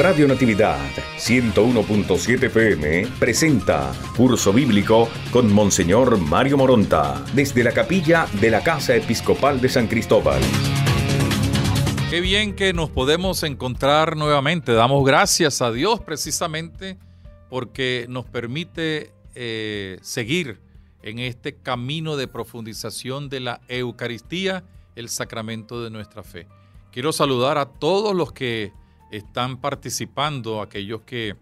Radio Natividad 101.7 PM presenta Curso Bíblico con Monseñor Mario Moronta desde la capilla de la Casa Episcopal de San Cristóbal. Qué bien que nos podemos encontrar nuevamente. Damos gracias a Dios precisamente porque nos permite eh, seguir en este camino de profundización de la Eucaristía, el sacramento de nuestra fe. Quiero saludar a todos los que están participando, aquellos que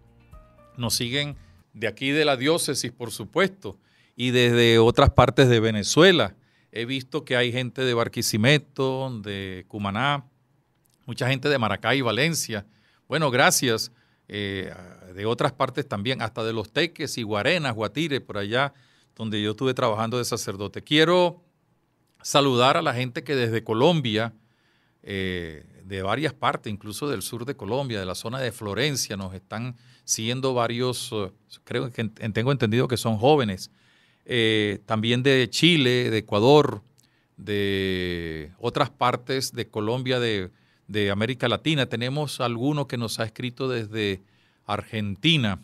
nos siguen de aquí de la diócesis, por supuesto, y desde otras partes de Venezuela. He visto que hay gente de Barquisimeto, de Cumaná, mucha gente de Maracay, Valencia. Bueno, gracias. Eh, de otras partes también, hasta de los teques y guarenas, guatire, por allá, donde yo estuve trabajando de sacerdote. Quiero saludar a la gente que desde Colombia, eh, de varias partes, incluso del sur de Colombia, de la zona de Florencia, nos están siguiendo varios, eh, creo que tengo entendido que son jóvenes, eh, también de Chile, de Ecuador, de otras partes de Colombia, de, América Latina. Tenemos alguno que nos ha escrito desde Argentina,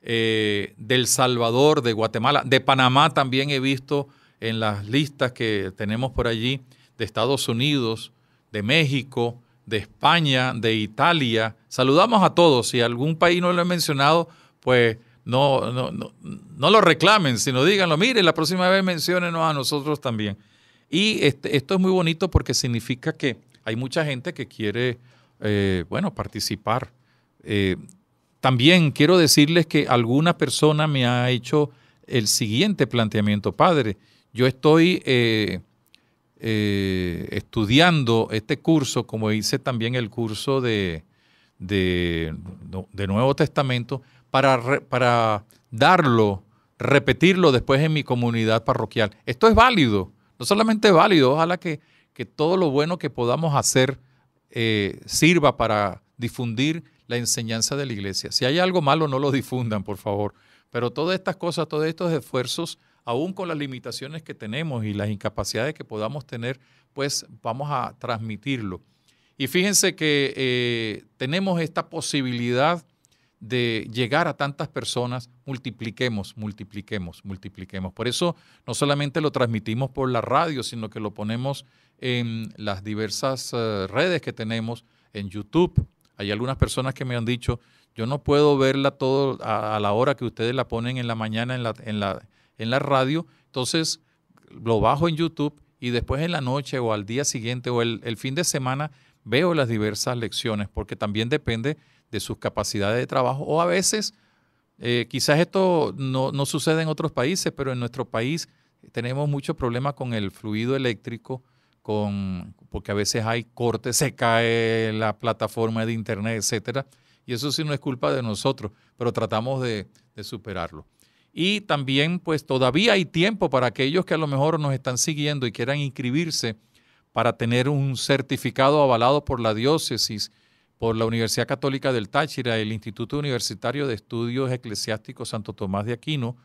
eh, del Salvador, de Guatemala, de Panamá también he visto en las listas que tenemos por allí, de Estados Unidos, de México, de España, de Italia. Saludamos a todos. Si algún país no lo he mencionado, pues no, no, lo reclamen, sino díganlo, mire, la próxima vez menciónenos a nosotros también. Y este, esto es muy bonito porque significa que hay mucha gente que quiere, eh, bueno, participar. Eh, también quiero decirles que alguna persona me ha hecho el siguiente planteamiento, padre. Yo estoy eh, eh, estudiando este curso, como hice también el curso de, de, Nuevo Testamento, para, para darlo, repetirlo después en mi comunidad parroquial. Esto es válido, no solamente es válido, ojalá que, todo lo bueno que podamos hacer eh, sirva para difundir la enseñanza de la iglesia. Si hay algo malo, no lo difundan, por favor. Pero todas estas cosas, todos estos esfuerzos aún con las limitaciones que tenemos y las incapacidades que podamos tener, pues vamos a transmitirlo. Y fíjense que eh, tenemos esta posibilidad de llegar a tantas personas, multipliquemos, multipliquemos, multipliquemos. Por eso no solamente lo transmitimos por la radio, sino que lo ponemos en las diversas eh, redes que tenemos, en YouTube. Hay algunas personas que me han dicho, yo no puedo verla todo a, la hora que ustedes la ponen en la mañana en la, en la radio, entonces lo bajo en YouTube y después en la noche o al día siguiente o el, fin de semana veo las diversas lecciones, porque también depende de sus capacidades de trabajo o a veces... Eh, quizás esto no, no, sucede en otros países, pero en nuestro país tenemos muchos problemas con el fluido eléctrico, con, porque a veces hay cortes, se cae la plataforma de internet, etcétera. Y eso sí no es culpa de nosotros, pero tratamos de superarlo. Y también, pues todavía hay tiempo para aquellos que a lo mejor nos están siguiendo y quieran inscribirse para tener un certificado avalado por la diócesis, por la Universidad Católica del Táchira, el Instituto Universitario de Estudios Eclesiásticos Santo Tomás de Aquino,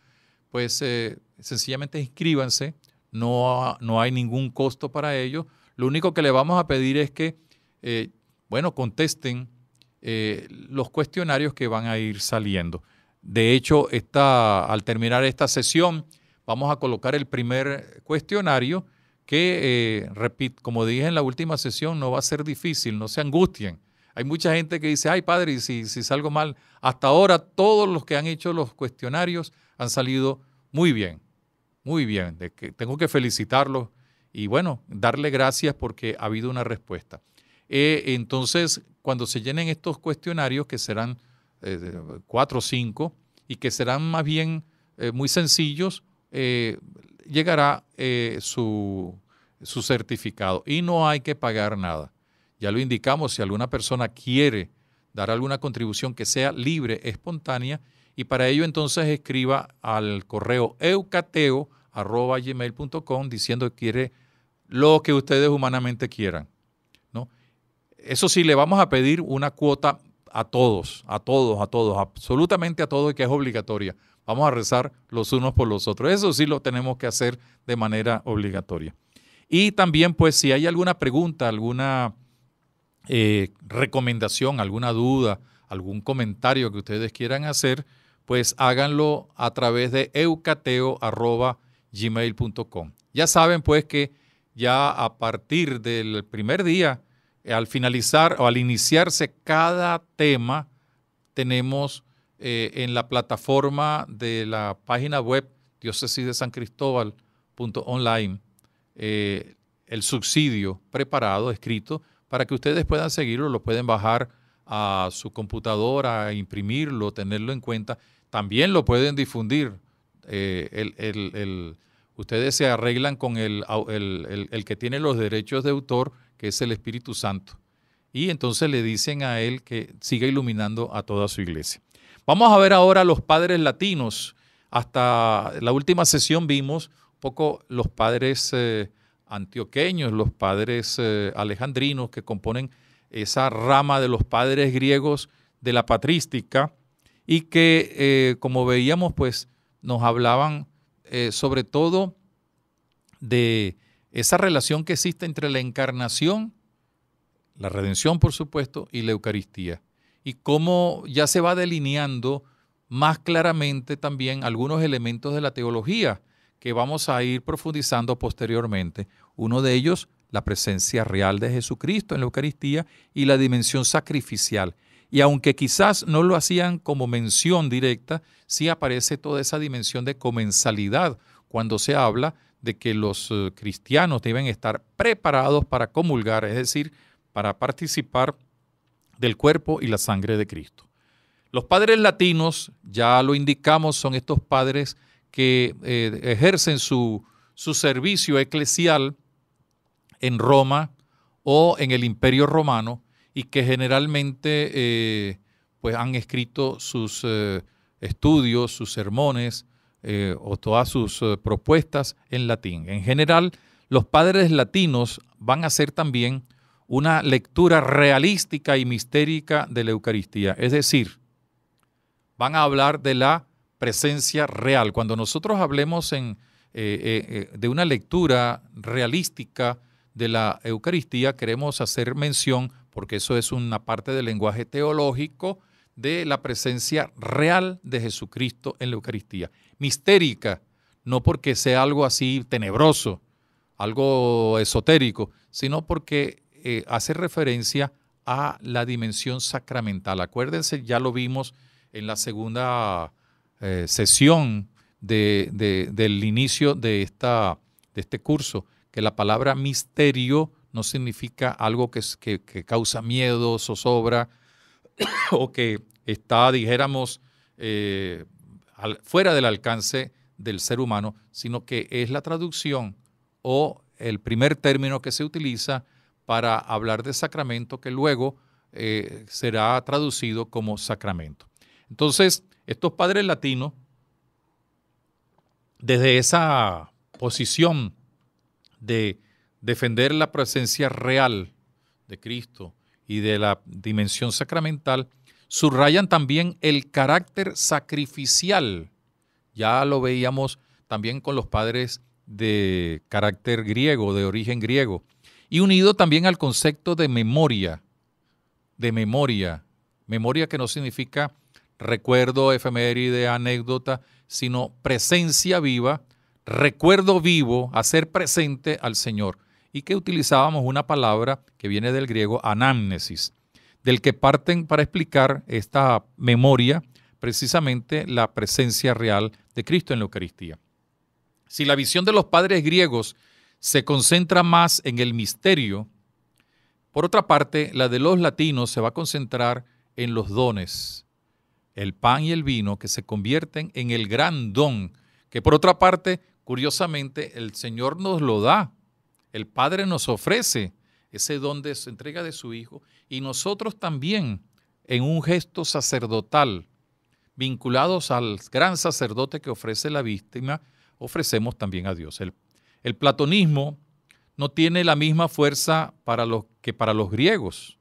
pues eh, sencillamente inscríbanse, no, hay ningún costo para ellos Lo único que le vamos a pedir es que, eh, bueno, contesten eh, los cuestionarios que van a ir saliendo. De hecho, al terminar esta sesión, vamos a colocar el primer cuestionario que, eh, repito, como dije en la última sesión, no va a ser difícil, no se angustien. Hay mucha gente que dice, ay padre, si, salgo mal, hasta ahora todos los que han hecho los cuestionarios han salido muy bien, muy bien. tengo que felicitarlos y bueno, darle gracias porque ha habido una respuesta. Eh, entonces, cuando se llenen estos cuestionarios, que serán eh, cuatro o cinco, y que serán más bien eh, muy sencillos, eh, llegará su, su certificado y no hay que pagar nada. Ya lo indicamos, si alguna persona quiere dar alguna contribución que sea libre, espontánea, y para ello entonces escriba al correo eucateo.gmail.com diciendo que quiere lo que ustedes humanamente quieran. ¿no? Eso sí, le vamos a pedir una cuota a todos, a todos, a todos, absolutamente a todos y que es obligatoria. Vamos a rezar los unos por los otros. Eso sí lo tenemos que hacer de manera obligatoria. Y también, pues, si hay alguna pregunta, alguna eh, recomendación, alguna duda, algún comentario que ustedes quieran hacer, pues háganlo a través de eucateo.gmail.com. Ya saben, pues, que ya a partir del primer día al finalizar o al iniciarse cada tema, tenemos eh, en la plataforma de la página web diócesis de eh, el subsidio preparado, escrito, para que ustedes puedan seguirlo, lo pueden bajar a su computadora, imprimirlo, tenerlo en cuenta. También lo pueden difundir. Eh, el, ustedes se arreglan con el que tiene los derechos de autor que es el Espíritu Santo. Y entonces le dicen a él que siga iluminando a toda su iglesia. Vamos a ver ahora los padres latinos. Hasta la última sesión vimos un poco los padres eh, antioqueños, los padres eh, alejandrinos que componen esa rama de los padres griegos de la patrística y que, eh, como veíamos, pues nos hablaban sobre todo de esa relación que existe entre la encarnación, la redención por supuesto, y la Eucaristía. Y cómo ya se va delineando más claramente también algunos elementos de la teología que vamos a ir profundizando posteriormente. Uno de ellos, la presencia real de Jesucristo en la Eucaristía y la dimensión sacrificial. Y aunque quizás no lo hacían como mención directa, sí aparece toda esa dimensión de comensalidad cuando se habla de que los eh, cristianos deben estar preparados para comulgar, es decir, para participar del cuerpo y la sangre de Cristo. Los padres latinos, ya lo indicamos, son estos padres que eh, ejercen su, servicio eclesial en Roma o en el Imperio Romano y que generalmente eh, pues han escrito sus estudios, sus sermones, eh, o todas sus eh, propuestas en latín. En general, los padres latinos van a hacer también una lectura realística y mistérica de la Eucaristía, es decir, van a hablar de la presencia real. Cuando nosotros hablemos eh, de una lectura realística de la Eucaristía, queremos hacer mención, porque eso es una parte del lenguaje teológico, de la presencia real de Jesucristo en la Eucaristía mistérica, no porque sea algo así tenebroso, algo esotérico, sino porque eh, hace referencia a la dimensión sacramental. Acuérdense, ya lo vimos en la segunda eh, sesión de, del inicio de, esta, de este curso, que la palabra misterio no significa algo que, causa miedo, zozobra, o que está, dijéramos, eh, fuera del alcance del ser humano, sino que es la traducción o el primer término que se utiliza para hablar de sacramento que luego eh, será traducido como sacramento. Entonces, estos padres latinos, desde esa posición de defender la presencia real de Cristo y de la dimensión sacramental, Subrayan también el carácter sacrificial. Ya lo veíamos también con los padres de carácter griego, de origen griego. Y unido también al concepto de memoria, de memoria. Memoria que no significa recuerdo, efeméride, anécdota, sino presencia viva, recuerdo vivo, hacer presente al Señor. Y que utilizábamos una palabra que viene del griego anamnesis el que parten para explicar esta memoria, precisamente la presencia real de Cristo en la Eucaristía. Si la visión de los padres griegos se concentra más en el misterio, por otra parte, la de los latinos se va a concentrar en los dones, el pan y el vino, que se convierten en el gran don, que por otra parte, curiosamente, el Señor nos lo da, el Padre nos ofrece ese don de entrega de su Hijo y nosotros también, en un gesto sacerdotal, vinculados al gran sacerdote que ofrece la víctima, ofrecemos también a Dios. El, el platonismo no tiene la misma fuerza para los, que para los griegos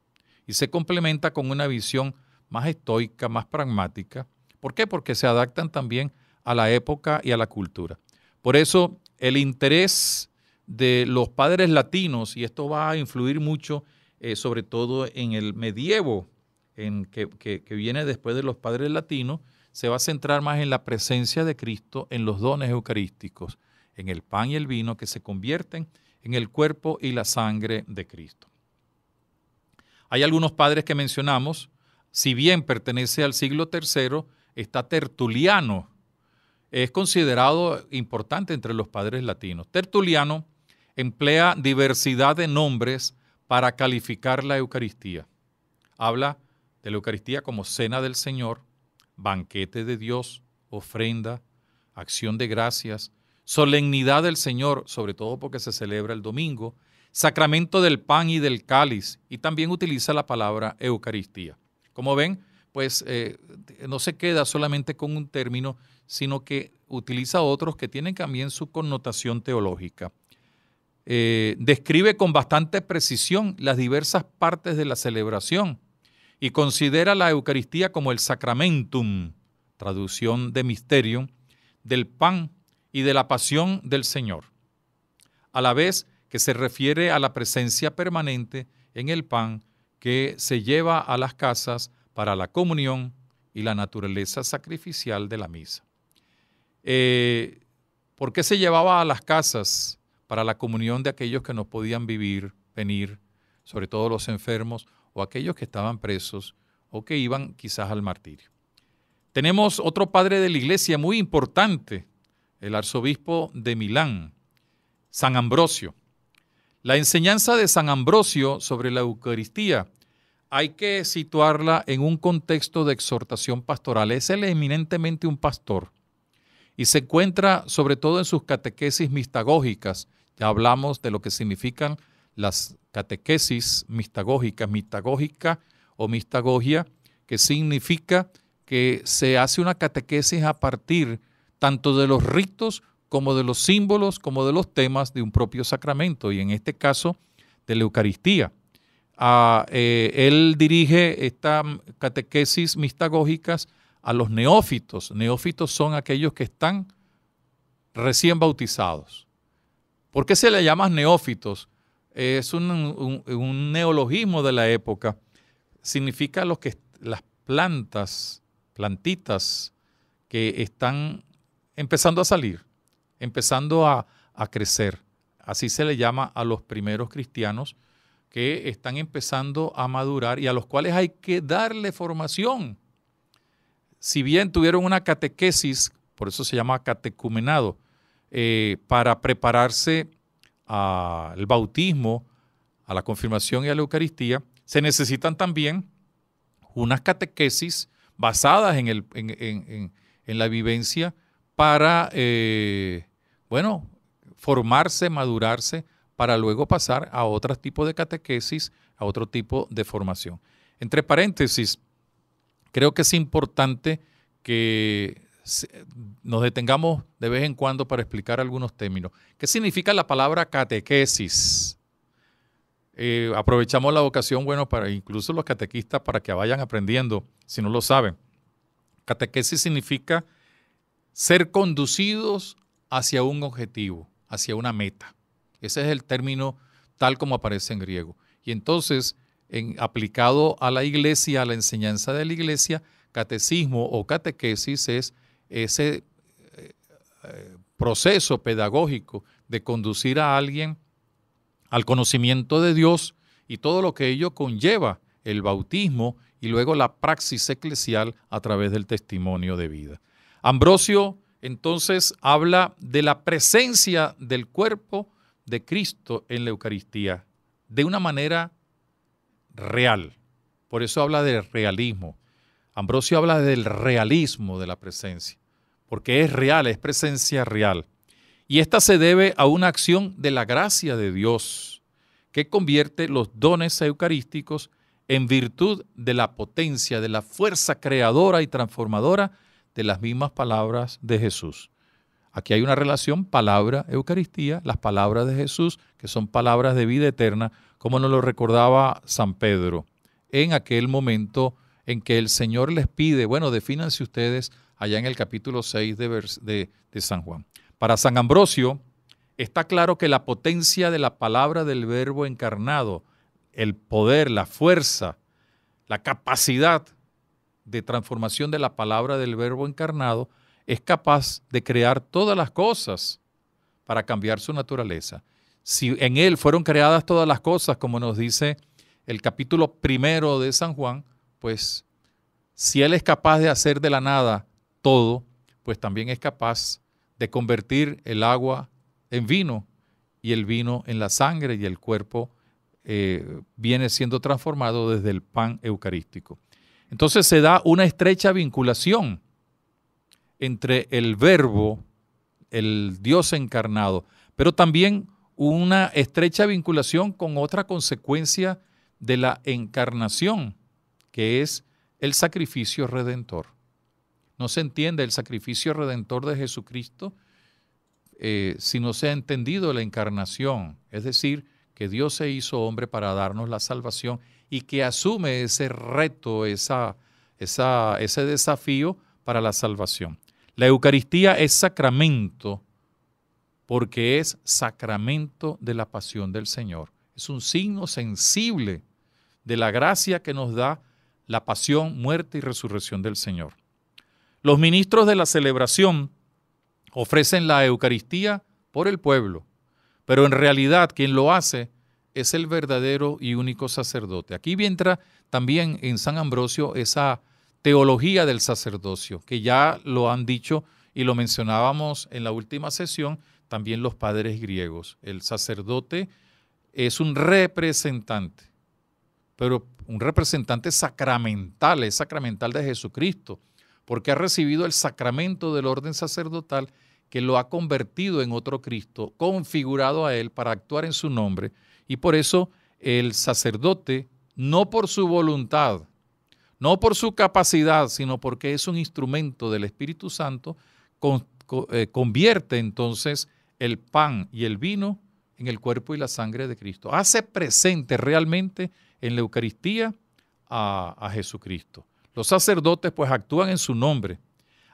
y se complementa con una visión más estoica, más pragmática. ¿Por qué? Porque se adaptan también a la época y a la cultura. Por eso el interés de los padres latinos, y esto va a influir mucho eh, sobre todo en el medievo, en que, que, viene después de los padres latinos, se va a centrar más en la presencia de Cristo, en los dones eucarísticos, en el pan y el vino que se convierten en el cuerpo y la sangre de Cristo. Hay algunos padres que mencionamos, si bien pertenece al siglo III, está Tertuliano, es considerado importante entre los padres latinos. Tertuliano emplea diversidad de nombres para calificar la Eucaristía. Habla de la Eucaristía como cena del Señor, banquete de Dios, ofrenda, acción de gracias, solemnidad del Señor, sobre todo porque se celebra el domingo, sacramento del pan y del cáliz, y también utiliza la palabra Eucaristía. Como ven, pues eh, no se queda solamente con un término, sino que utiliza otros que tienen también su connotación teológica. Eh, describe con bastante precisión las diversas partes de la celebración y considera la Eucaristía como el sacramentum, traducción de misterio, del pan y de la pasión del Señor, a la vez que se refiere a la presencia permanente en el pan que se lleva a las casas para la comunión y la naturaleza sacrificial de la misa. Eh, ¿Por qué se llevaba a las casas para la comunión de aquellos que no podían vivir, venir, sobre todo los enfermos o aquellos que estaban presos o que iban quizás al martirio. Tenemos otro padre de la iglesia muy importante, el arzobispo de Milán, San Ambrosio. La enseñanza de San Ambrosio sobre la Eucaristía hay que situarla en un contexto de exhortación pastoral. Es él eminentemente un pastor y se encuentra sobre todo en sus catequesis mistagógicas, ya hablamos de lo que significan las catequesis mistagógicas, mistagógica o mistagogia, que significa que se hace una catequesis a partir tanto de los ritos como de los símbolos, como de los temas de un propio sacramento, y en este caso de la Eucaristía. Ah, eh, él dirige estas catequesis mistagógicas a los neófitos. Neófitos son aquellos que están recién bautizados. ¿Por qué se le llama neófitos? Es un, neologismo de la época. Significa los que, las plantas, plantitas que están empezando a salir, empezando a crecer. Así se le llama a los primeros cristianos que están empezando a madurar y a los cuales hay que darle formación. Si bien tuvieron una catequesis, por eso se llama catecumenado, eh, para prepararse al bautismo, a la confirmación y a la Eucaristía, se necesitan también unas catequesis basadas en, en, la vivencia para, eh, bueno, formarse, madurarse, para luego pasar a otro tipo de catequesis, a otro tipo de formación. Entre paréntesis, creo que es importante que nos detengamos de vez en cuando para explicar algunos términos. ¿Qué significa la palabra catequesis? Eh, aprovechamos la ocasión, bueno, para incluso los catequistas para que vayan aprendiendo, si no lo saben. Catequesis significa ser conducidos hacia un objetivo, hacia una meta. Ese es el término tal como aparece en griego. Y entonces, en, aplicado a la iglesia, a la enseñanza de la iglesia, catecismo o catequesis es ese eh, proceso pedagógico de conducir a alguien al conocimiento de Dios y todo lo que ello conlleva, el bautismo y luego la praxis eclesial a través del testimonio de vida. Ambrosio entonces habla de la presencia del cuerpo de Cristo en la Eucaristía de una manera real. Por eso habla del realismo. Ambrosio habla del realismo de la presencia porque es real, es presencia real. Y esta se debe a una acción de la gracia de Dios, que convierte los dones eucarísticos en virtud de la potencia, de la fuerza creadora y transformadora de las mismas palabras de Jesús. Aquí hay una relación palabra-eucaristía, las palabras de Jesús, que son palabras de vida eterna, como nos lo recordaba San Pedro en aquel momento en que el Señor les pide, bueno, definanse ustedes allá en el capítulo 6 de, de San Juan. Para San Ambrosio, está claro que la potencia de la palabra del verbo encarnado, el poder, la fuerza, la capacidad de transformación de la palabra del verbo encarnado, es capaz de crear todas las cosas para cambiar su naturaleza. Si en Él fueron creadas todas las cosas, como nos dice el capítulo primero de San Juan, pues si Él es capaz de hacer de la nada todo, pues también es capaz de convertir el agua en vino y el vino en la sangre y el cuerpo eh, viene siendo transformado desde el pan eucarístico. Entonces se da una estrecha vinculación entre el verbo, el Dios encarnado, pero también una estrecha vinculación con otra consecuencia de la encarnación, que es el sacrificio redentor. No se entiende el sacrificio redentor de Jesucristo eh, si no se ha entendido la encarnación, es decir, que Dios se hizo hombre para darnos la salvación y que asume ese reto, esa, esa, ese desafío para la salvación. La Eucaristía es sacramento porque es sacramento de la pasión del Señor. Es un signo sensible de la gracia que nos da la pasión, muerte y resurrección del Señor. Los ministros de la celebración ofrecen la Eucaristía por el pueblo, pero en realidad quien lo hace es el verdadero y único sacerdote. Aquí entra también en San Ambrosio esa teología del sacerdocio, que ya lo han dicho y lo mencionábamos en la última sesión también los padres griegos. El sacerdote es un representante, pero un representante sacramental, es sacramental de Jesucristo porque ha recibido el sacramento del orden sacerdotal que lo ha convertido en otro Cristo, configurado a él para actuar en su nombre. Y por eso el sacerdote, no por su voluntad, no por su capacidad, sino porque es un instrumento del Espíritu Santo, eh, convierte entonces el pan y el vino en el cuerpo y la sangre de Cristo. Hace presente realmente en la Eucaristía a Jesucristo. Los sacerdotes pues actúan en su nombre.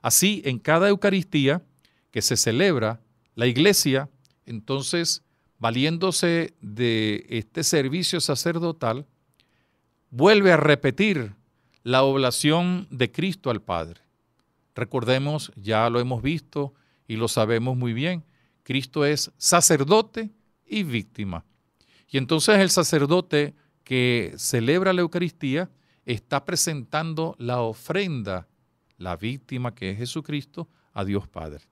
Así, en cada Eucaristía que se celebra, la iglesia, entonces, valiéndose de este servicio sacerdotal, vuelve a repetir la oblación de Cristo al Padre. Recordemos, ya lo hemos visto y lo sabemos muy bien, Cristo es sacerdote y víctima. Y entonces el sacerdote que celebra la Eucaristía está presentando la ofrenda, la víctima que es Jesucristo, a Dios Padre.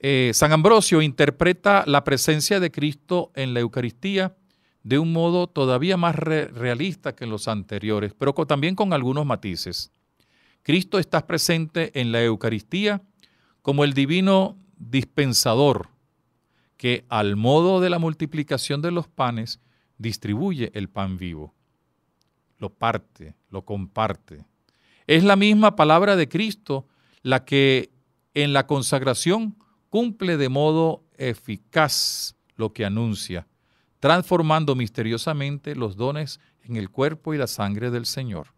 Eh, San Ambrosio interpreta la presencia de Cristo en la Eucaristía de un modo todavía más realista que en los anteriores, pero también con algunos matices. Cristo está presente en la Eucaristía como el divino dispensador que al modo de la multiplicación de los panes distribuye el pan vivo lo parte, lo comparte. Es la misma palabra de Cristo la que en la consagración cumple de modo eficaz lo que anuncia, transformando misteriosamente los dones en el cuerpo y la sangre del Señor.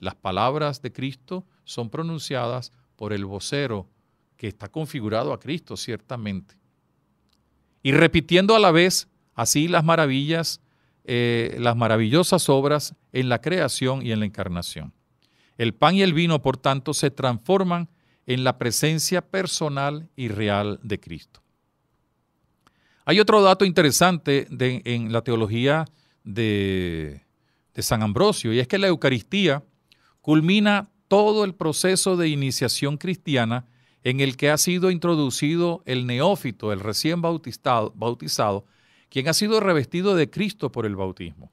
Las palabras de Cristo son pronunciadas por el vocero que está configurado a Cristo, ciertamente. Y repitiendo a la vez así las maravillas eh, las maravillosas obras en la creación y en la encarnación. El pan y el vino, por tanto, se transforman en la presencia personal y real de Cristo. Hay otro dato interesante en la teología de, de San Ambrosio, y es que la Eucaristía culmina todo el proceso de iniciación cristiana en el que ha sido introducido el neófito, el recién bautizado quien ha sido revestido de Cristo por el bautismo.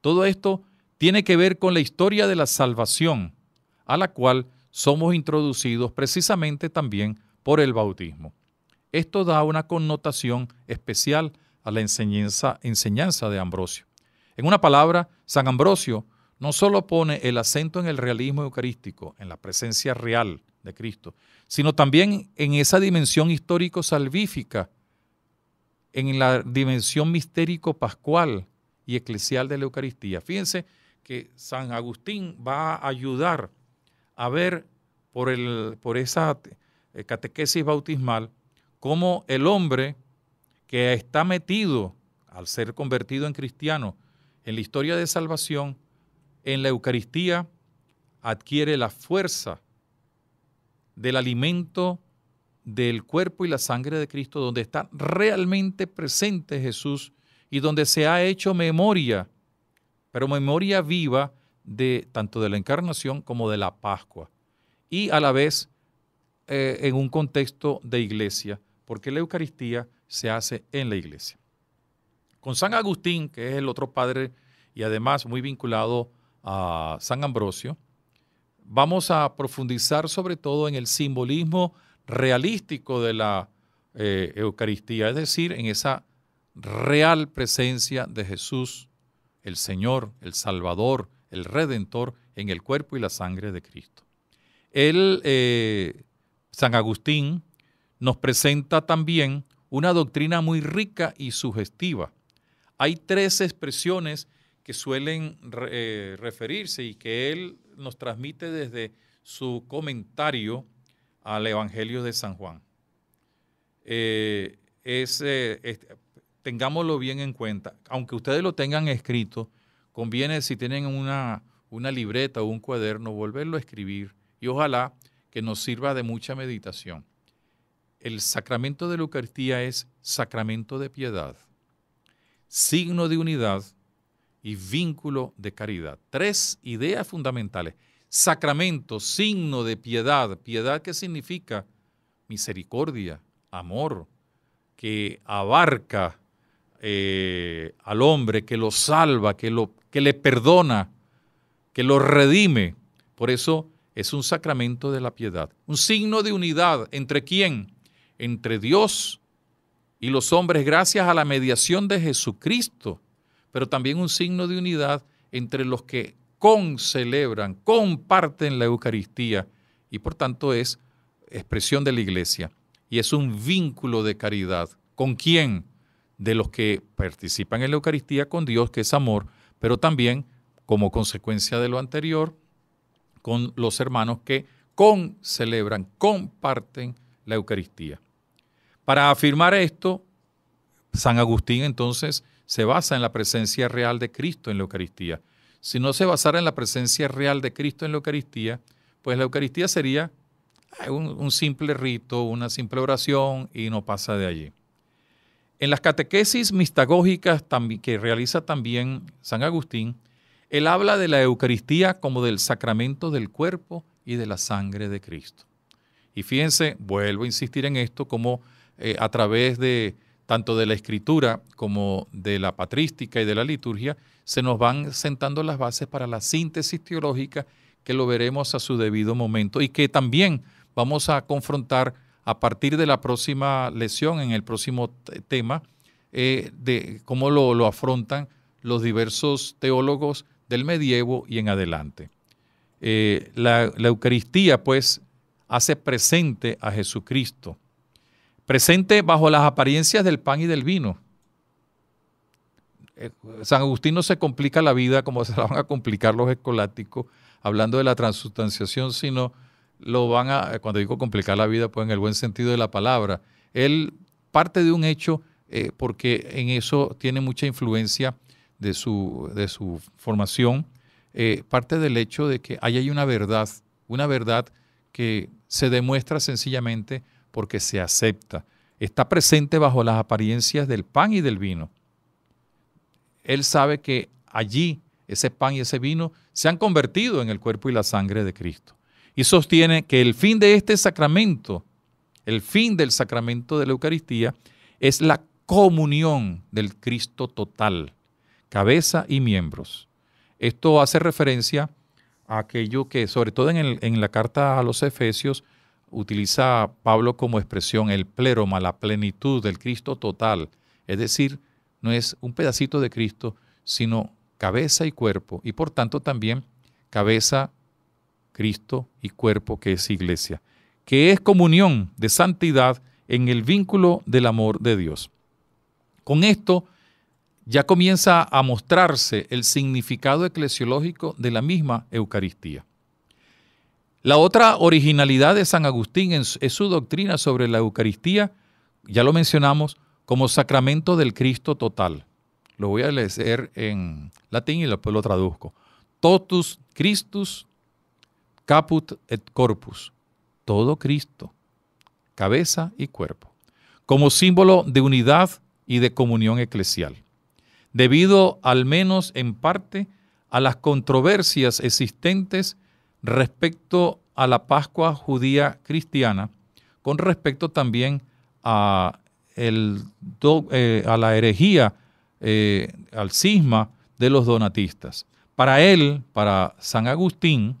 Todo esto tiene que ver con la historia de la salvación, a la cual somos introducidos precisamente también por el bautismo. Esto da una connotación especial a la enseñanza, enseñanza de Ambrosio. En una palabra, San Ambrosio no solo pone el acento en el realismo eucarístico, en la presencia real de Cristo, sino también en esa dimensión histórico-salvífica en la dimensión mistérico pascual y eclesial de la Eucaristía. Fíjense que San Agustín va a ayudar a ver por, el, por esa eh, catequesis bautismal cómo el hombre que está metido al ser convertido en cristiano en la historia de salvación, en la Eucaristía adquiere la fuerza del alimento del cuerpo y la sangre de Cristo, donde está realmente presente Jesús y donde se ha hecho memoria, pero memoria viva de tanto de la encarnación como de la Pascua. Y a la vez eh, en un contexto de iglesia, porque la Eucaristía se hace en la iglesia. Con San Agustín, que es el otro padre y además muy vinculado a San Ambrosio, vamos a profundizar sobre todo en el simbolismo realístico de la eh, Eucaristía, es decir, en esa real presencia de Jesús, el Señor, el Salvador, el Redentor, en el cuerpo y la sangre de Cristo. Él, eh, San Agustín, nos presenta también una doctrina muy rica y sugestiva. Hay tres expresiones que suelen eh, referirse y que él nos transmite desde su comentario al Evangelio de San Juan. Eh, eh, este, tengámoslo bien en cuenta. Aunque ustedes lo tengan escrito, conviene si tienen una, una libreta o un cuaderno, volverlo a escribir y ojalá que nos sirva de mucha meditación. El sacramento de la Eucaristía es sacramento de piedad, signo de unidad y vínculo de caridad. Tres ideas fundamentales sacramento, signo de piedad. Piedad que significa misericordia, amor, que abarca eh, al hombre, que lo salva, que, lo, que le perdona, que lo redime. Por eso es un sacramento de la piedad, un signo de unidad entre quién, entre Dios y los hombres gracias a la mediación de Jesucristo, pero también un signo de unidad entre los que concelebran, comparten la Eucaristía y por tanto es expresión de la iglesia y es un vínculo de caridad. ¿Con quién? De los que participan en la Eucaristía con Dios, que es amor, pero también, como consecuencia de lo anterior, con los hermanos que con celebran, comparten la Eucaristía. Para afirmar esto, San Agustín entonces se basa en la presencia real de Cristo en la Eucaristía. Si no se basara en la presencia real de Cristo en la Eucaristía, pues la Eucaristía sería un, simple rito, una simple oración y no pasa de allí. En las catequesis mistagógicas que realiza también San Agustín, él habla de la Eucaristía como del sacramento del cuerpo y de la sangre de Cristo. Y fíjense, vuelvo a insistir en esto, como eh, a través de tanto de la escritura como de la patrística y de la liturgia, se nos van sentando las bases para la síntesis teológica que lo veremos a su debido momento y que también vamos a confrontar a partir de la próxima lesión, en el próximo tema, eh, de cómo lo, afrontan los diversos teólogos del medievo y en adelante. Eh, la Eucaristía, pues, hace presente a Jesucristo, presente bajo las apariencias del pan y del vino, eh, San Agustín no se complica la vida como se la van a complicar los escolásticos hablando de la transustanciación, sino lo van a, eh, cuando digo complicar la vida, pues en el buen sentido de la palabra. Él parte de un hecho eh, porque en eso tiene mucha influencia de su, de su formación, parte del hecho de que ahí hay una verdad, una verdad que se demuestra sencillamente porque se acepta. Está presente bajo las apariencias del pan y del vino. Él sabe que allí ese pan y ese vino se han convertido en el cuerpo y la sangre de Cristo. Y sostiene que el fin de este sacramento, el fin del sacramento de la Eucaristía, es la comunión del Cristo total, cabeza y miembros. Esto hace referencia a aquello que, sobre todo en, la carta a los Efesios, utiliza Pablo como expresión el pleroma, la plenitud del Cristo total, es decir, no es un pedacito de Cristo, sino cabeza y cuerpo, y por tanto también cabeza, Cristo y cuerpo que es iglesia, que es comunión de santidad en el vínculo del amor de Dios. Con esto ya comienza a mostrarse el significado eclesiológico de la misma Eucaristía. La otra originalidad de San Agustín es su doctrina sobre la Eucaristía, ya lo mencionamos, como sacramento del Cristo total. Lo voy a leer en latín y después lo traduzco. Totus Christus caput et corpus. Todo Cristo, cabeza y cuerpo. Como símbolo de unidad y de comunión eclesial. Debido al menos en parte a las controversias existentes respecto a la Pascua judía cristiana, con respecto también a eh, a la herejía, eh, al cisma de los donatistas. Para él, para San Agustín,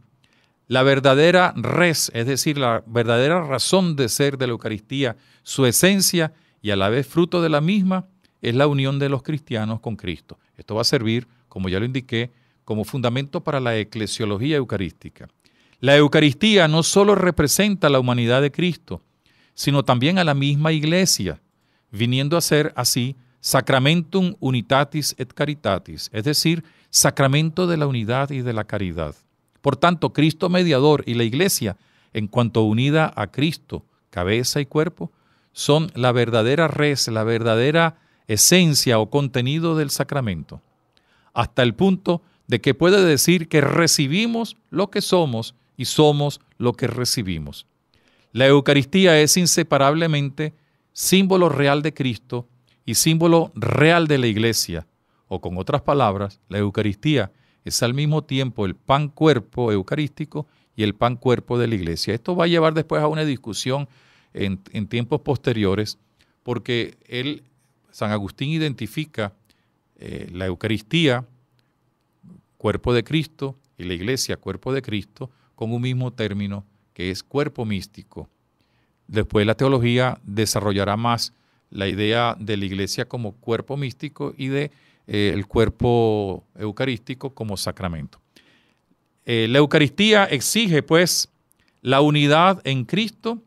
la verdadera res, es decir, la verdadera razón de ser de la Eucaristía, su esencia y a la vez fruto de la misma, es la unión de los cristianos con Cristo. Esto va a servir, como ya lo indiqué, como fundamento para la eclesiología eucarística. La Eucaristía no solo representa la humanidad de Cristo, sino también a la misma iglesia, viniendo a ser así sacramentum unitatis et caritatis, es decir, sacramento de la unidad y de la caridad. Por tanto, Cristo mediador y la Iglesia, en cuanto unida a Cristo, cabeza y cuerpo, son la verdadera res, la verdadera esencia o contenido del sacramento, hasta el punto de que puede decir que recibimos lo que somos y somos lo que recibimos. La Eucaristía es inseparablemente símbolo real de Cristo y símbolo real de la iglesia, o con otras palabras, la Eucaristía es al mismo tiempo el pan cuerpo eucarístico y el pan cuerpo de la iglesia. Esto va a llevar después a una discusión en, tiempos posteriores, porque él, San Agustín identifica eh, la Eucaristía, cuerpo de Cristo, y la iglesia, cuerpo de Cristo, con un mismo término que es cuerpo místico. Después la teología desarrollará más la idea de la iglesia como cuerpo místico y de eh, el cuerpo eucarístico como sacramento. Eh, la Eucaristía exige pues la unidad en Cristo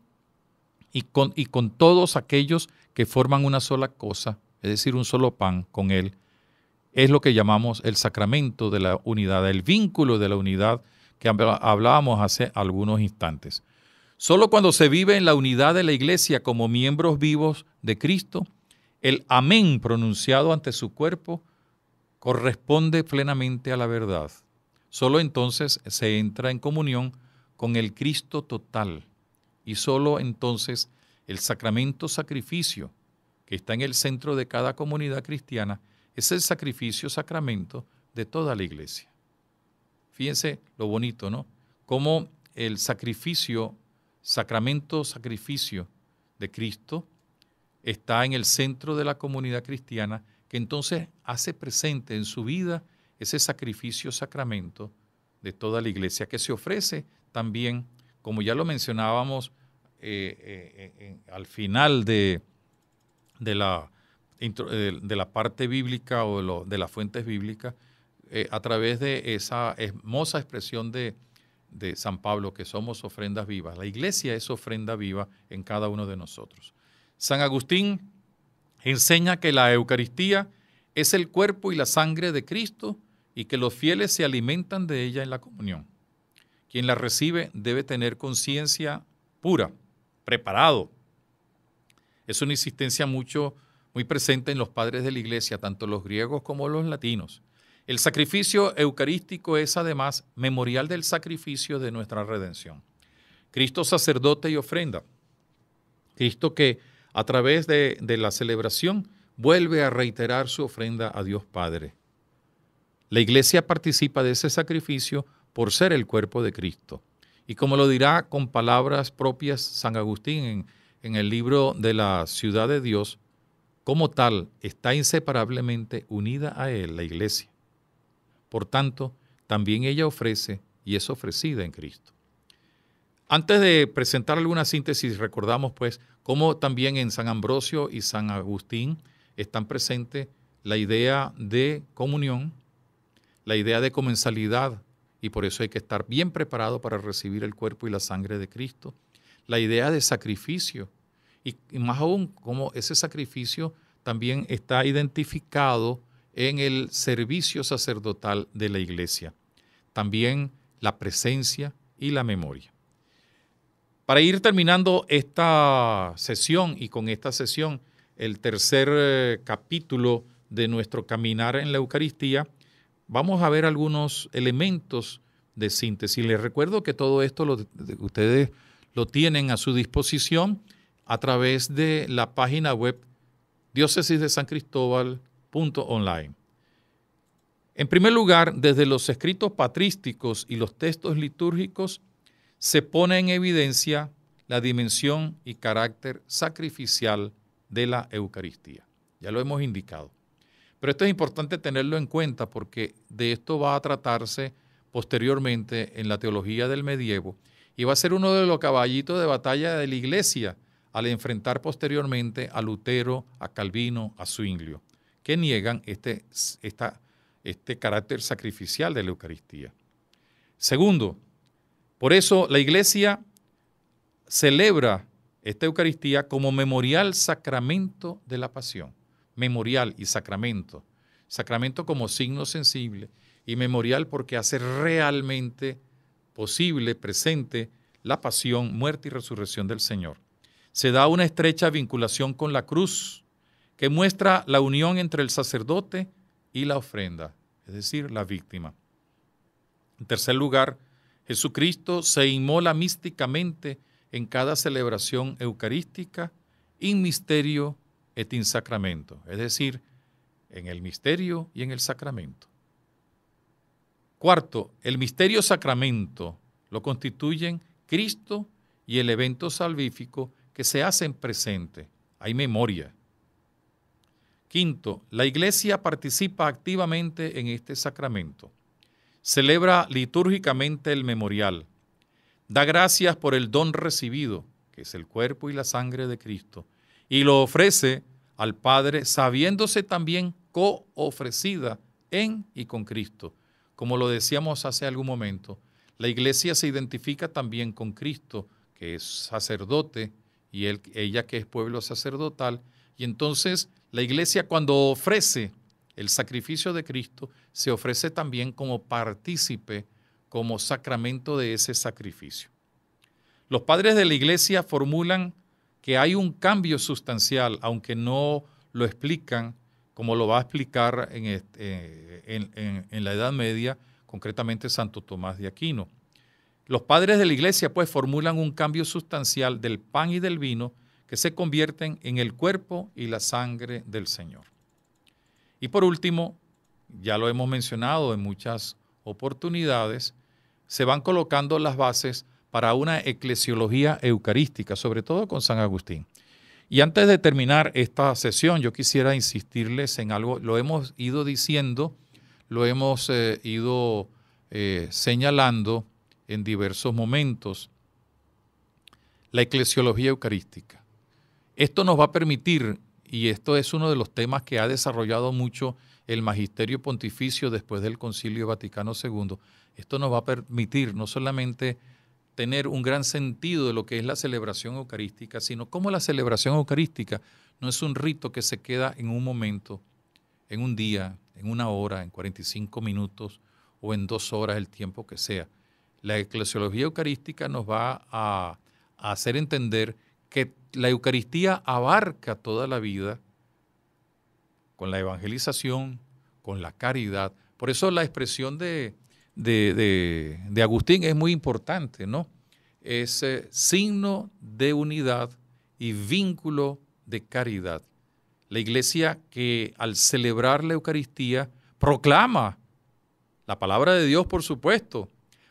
y y con todos aquellos que forman una sola cosa, es decir, un solo pan con Él. Es lo que llamamos el sacramento de la unidad, el vínculo de la unidad que hablábamos hace algunos instantes. Solo cuando se vive en la unidad de la iglesia como miembros vivos de Cristo, el amén pronunciado ante su cuerpo corresponde plenamente a la verdad. Solo entonces se entra en comunión con el Cristo total y solo entonces el sacramento sacrificio, que está en el centro de cada comunidad cristiana, es el sacrificio sacramento de toda la iglesia. Fíjense lo bonito, ¿no? Como el sacrificio sacramento sacrificio de Cristo está en el centro de la comunidad cristiana, que entonces hace presente en su vida ese sacrificio sacramento de toda la iglesia, que se ofrece también, como ya lo mencionábamos eh, eh, eh, al final de, de, la, parte bíblica o de las fuentes bíblicas, a través de esa hermosa expresión de, de San Pablo que somos ofrendas vivas. La iglesia es ofrenda viva en cada uno de nosotros. San Agustín enseña que la Eucaristía es el cuerpo y la sangre de Cristo y que los fieles se alimentan de ella en la comunión. Quien la recibe debe tener conciencia pura, preparado. Es una insistencia mucho muy presente en los padres de la iglesia, tanto los griegos como los latinos. El sacrificio eucarístico es además memorial del sacrificio de nuestra redención. Cristo sacerdote y ofrenda. Cristo que a través de, la celebración vuelve a reiterar su ofrenda a Dios Padre. La iglesia participa de ese sacrificio por ser el cuerpo de Cristo. Y como lo dirá con palabras propias San Agustín en el libro de la ciudad de Dios, como tal está inseparablemente unida a él la iglesia. Por tanto, también ella ofrece y es ofrecida en Cristo. Antes de presentar alguna síntesis, recordamos pues cómo también en San Ambrosio y San Agustín están presentes la idea de comunión, la idea de comensalidad, y por eso hay que estar bien preparado para recibir el cuerpo y la sangre de Cristo, la idea de sacrificio, y, más aún cómo ese sacrificio también está identificado en el servicio sacerdotal de la iglesia, también la presencia y la memoria. Para ir terminando esta sesión y con esta sesión, el tercer eh, capítulo de nuestro caminar en la Eucaristía, vamos a ver algunos elementos de síntesis. Les recuerdo que todo esto ustedes lo tienen a su disposición a través de la página web diócesis de San Cristóbal en primer lugar, desde los escritos patrísticos y los textos litúrgicos se pone en evidencia la dimensión y carácter sacrificial de la Eucaristía. Ya lo hemos indicado. Pero esto es importante tenerlo en cuenta porque de esto va a tratarse posteriormente en la teología del medievo y va a ser uno de los caballitos de batalla de la iglesia al enfrentar posteriormente a Lutero, a Calvino, a Zwinglio que niegan este, este carácter sacrificial de la Eucaristía. Segundo, por eso la Iglesia celebra esta Eucaristía como memorial sacramento de la pasión. Memorial y sacramento. Sacramento como signo sensible y memorial porque hace realmente posible, presente, la pasión, muerte y resurrección del Señor. Se da una estrecha vinculación con la cruz, que muestra la unión entre el sacerdote y la ofrenda, es decir, la víctima. En tercer lugar, Jesucristo se inmola místicamente en cada celebración eucarística in misterio et in sacramento, es decir, en el misterio y en el sacramento. Cuarto, el misterio sacramento lo constituyen Cristo y el evento salvífico que se hacen presente. Hay memoria. Quinto, la Iglesia participa activamente en este sacramento. Celebra litúrgicamente el memorial. Da gracias por el don recibido, que es el cuerpo y la sangre de Cristo, y lo ofrece al Padre sabiéndose también co-ofrecida en y con Cristo. Como lo decíamos hace algún momento, la iglesia se identifica también con Cristo, que es sacerdote, y ella que es pueblo sacerdotal, y entonces la iglesia cuando ofrece el sacrificio de Cristo, se ofrece también como partícipe, como sacramento de ese sacrificio. Los padres de la iglesia formulan que hay un cambio sustancial, aunque no lo explican como lo va a explicar en, eh, la Edad Media, concretamente Santo Tomás de Aquino. Los padres de la iglesia pues formulan un cambio sustancial del pan y del vino que se convierten en el cuerpo y la sangre del Señor. Y por último, ya lo hemos mencionado en muchas oportunidades, se van colocando las bases para una eclesiología eucarística, sobre todo con San Agustín. Y antes de terminar esta sesión, yo quisiera insistirles en algo, lo hemos ido diciendo, lo hemos eh, ido eh, señalando en diversos momentos, la eclesiología eucarística. Esto nos va a permitir, y esto es uno de los temas que ha desarrollado mucho el magisterio pontificio después del Concilio Vaticano II, esto nos va a permitir no solamente tener un gran sentido de lo que es la celebración eucarística, sino cómo la celebración eucarística no es un rito que se queda en un momento, en un día, en una hora, en 45 minutos o en dos horas, el tiempo que sea. La eclesiología eucarística nos va a, a hacer entender que la Eucaristía abarca toda la vida con la evangelización, con la caridad. Por eso la expresión de, Agustín es muy importante, ¿no? Es eh, signo de unidad y vínculo de caridad. La iglesia que al celebrar la Eucaristía proclama la palabra de Dios, por supuesto,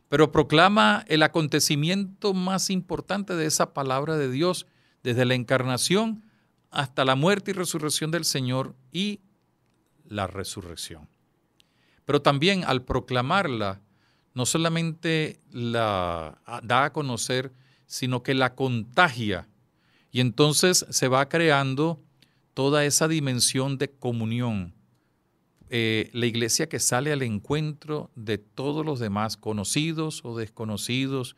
pero proclama el acontecimiento más importante de esa palabra de Dios, desde la encarnación hasta la muerte y resurrección del Señor y la resurrección. Pero también al proclamarla, no solamente la da a conocer, sino que la contagia. Y entonces se va creando toda esa dimensión de comunión. Eh, la iglesia que sale al encuentro de todos los demás, conocidos o desconocidos,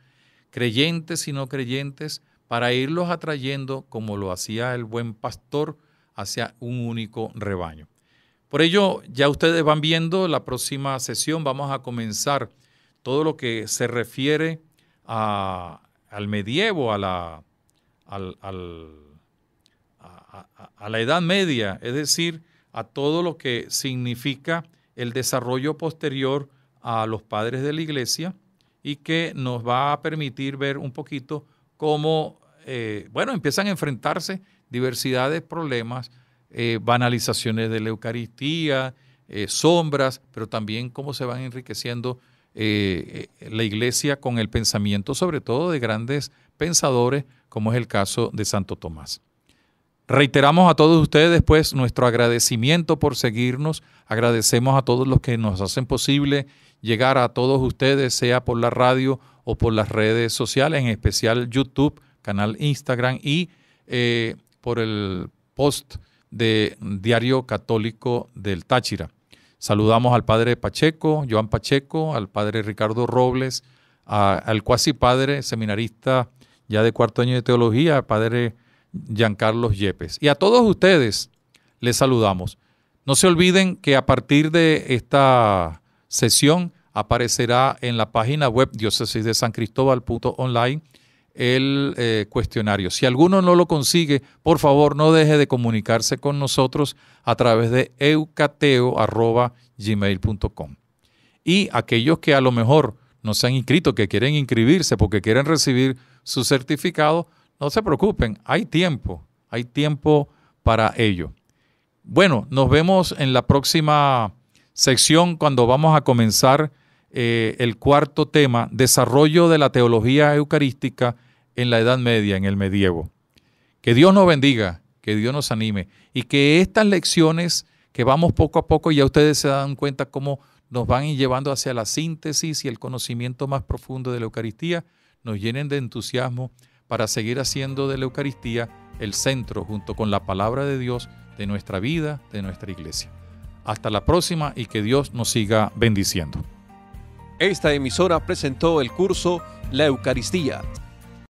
creyentes y no creyentes, para irlos atrayendo, como lo hacía el buen pastor, hacia un único rebaño. Por ello, ya ustedes van viendo, la próxima sesión vamos a comenzar todo lo que se refiere al medievo, a la, a la Edad Media, es decir, a todo lo que significa el desarrollo posterior a los padres de la iglesia y que nos va a permitir ver un poquito cómo, eh, bueno, empiezan a enfrentarse diversidad de problemas, eh, banalizaciones de la Eucaristía, eh, sombras, pero también cómo se van enriqueciendo la iglesia con el pensamiento, sobre todo de grandes pensadores, como es el caso de Santo Tomás. Reiteramos a todos ustedes pues nuestro agradecimiento por seguirnos, agradecemos a todos los que nos hacen posible llegar a todos ustedes, sea por la radio o por las redes sociales, en especial YouTube, canal Instagram y eh, por el post de Diario Católico del Táchira. Saludamos al padre Pacheco, Joan Pacheco, al padre Ricardo Robles, al cuasi padre seminarista ya de cuarto año de teología, al padre Giancarlos Yepes. Y a todos ustedes les saludamos. No se olviden que a partir de esta sesión aparecerá en la página web diócesis de San el eh, cuestionario. Si alguno no lo consigue, por favor no deje de comunicarse con nosotros a través de eucateo.gmail.com. Y aquellos que a lo mejor no se han inscrito, que quieren inscribirse porque quieren recibir su certificado, no se preocupen, hay tiempo, hay tiempo para ello. Bueno, nos vemos en la próxima sección cuando vamos a comenzar eh, el cuarto tema, desarrollo de la teología eucarística en la Edad Media, en el medievo. Que Dios nos bendiga, que Dios nos anime y que estas lecciones que vamos poco a poco, ya ustedes se dan cuenta cómo nos van llevando hacia la síntesis y el conocimiento más profundo de la Eucaristía, nos llenen de entusiasmo para seguir haciendo de la Eucaristía el centro, junto con la palabra de Dios, de nuestra vida, de nuestra iglesia. Hasta la próxima y que Dios nos siga bendiciendo. Esta emisora presentó el curso La Eucaristía